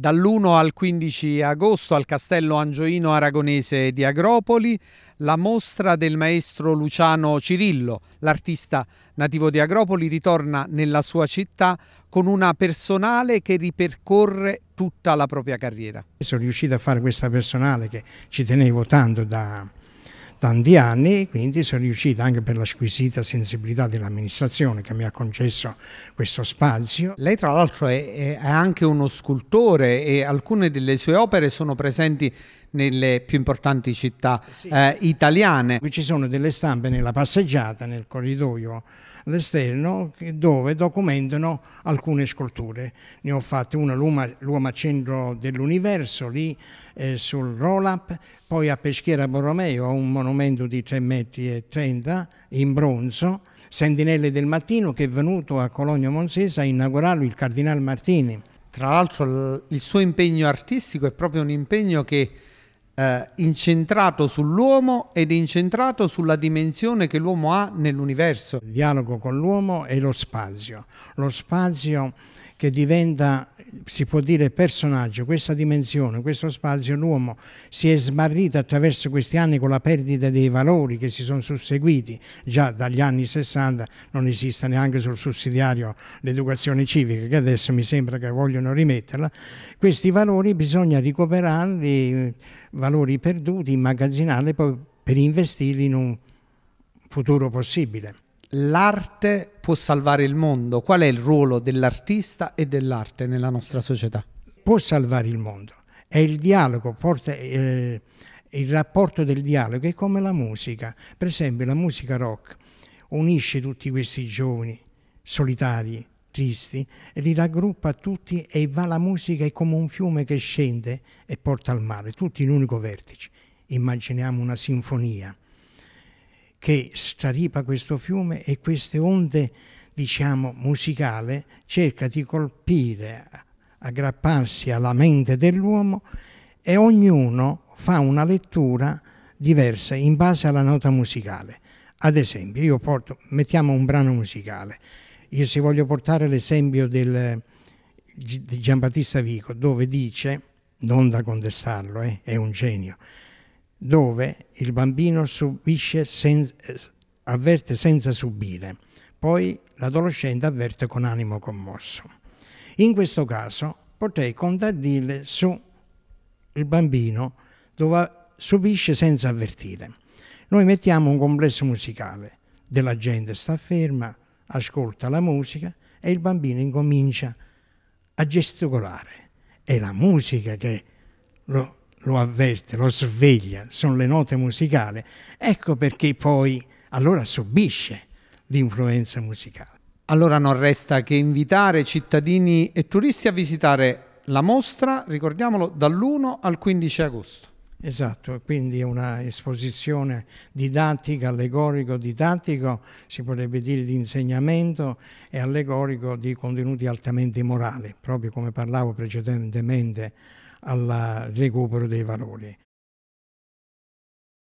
Dall'1 al 15 agosto al Castello Angioino Aragonese di Agropoli la mostra del maestro Luciano Cirillo. L'artista nativo di Agropoli ritorna nella sua città con una personale che ripercorre tutta la propria carriera. Sono riuscito a fare questa personale che ci tenevo tanto da, tanti anni, quindi sono riuscita anche per la squisita sensibilità dell'amministrazione che mi ha concesso questo spazio. Lei tra l'altro è, è anche uno scultore e alcune delle sue opere sono presenti nelle più importanti città sì. eh, italiane. Qui ci sono delle stampe nella passeggiata, nel corridoio all'esterno, dove documentano alcune sculture. Ne ho fatte una l'uomo a centro dell'universo, lì eh, sul Rolap, poi a Peschiera Borromeo, ho un monumento monumento di 3,30 metri in bronzo, Sentinelle del Mattino, che è venuto a Cologno Monsese a inaugurarlo il Cardinale Martini. Tra l'altro il suo impegno artistico è proprio un impegno che eh, incentrato sull'uomo ed incentrato sulla dimensione che l'uomo ha nell'universo. Il dialogo con l'uomo e lo spazio, lo spazio che diventa si può dire personaggio, questa dimensione, questo spazio, l'uomo si è smarrito attraverso questi anni con la perdita dei valori che si sono susseguiti già dagli anni 60, non esiste neanche sul sussidiario l'educazione civica che adesso mi sembra che vogliono rimetterla, questi valori bisogna recuperarli, valori perduti, immagazzinarli poi per investirli in un futuro possibile. L'arte può salvare il mondo? Qual è il ruolo dell'artista e dell'arte nella nostra società? Può salvare il mondo. È il dialogo, porta, eh, il rapporto del dialogo è come la musica. Per esempio la musica rock unisce tutti questi giovani solitari, tristi, li raggruppa tutti e va la musica è come un fiume che scende e porta al mare, tutti in unico vertice. Immaginiamo una sinfonia che straripa questo fiume e queste onde, diciamo, musicale cerca di colpire, aggrapparsi alla mente dell'uomo e ognuno fa una lettura diversa in base alla nota musicale. Ad esempio, io porto, mettiamo un brano musicale, io se voglio portare l'esempio del, di Giambattista Vico, dove dice, non da contestarlo, eh, è un genio, dove il bambino sen avverte senza subire, poi l'adolescente avverte con animo commosso. In questo caso potrei contraddire su il bambino dove subisce senza avvertire. Noi mettiamo un complesso musicale, della gente sta ferma, ascolta la musica e il bambino incomincia a gesticolare. È la musica che lo lo avverte, lo sveglia, sono le note musicali, ecco perché poi allora subisce l'influenza musicale. Allora non resta che invitare cittadini e turisti a visitare la mostra, ricordiamolo, dall'1 al 15 agosto. Esatto, quindi è una esposizione didattica, allegorico-didattico, si potrebbe dire di insegnamento e allegorico di contenuti altamente morali, proprio come parlavo precedentemente al recupero dei valori.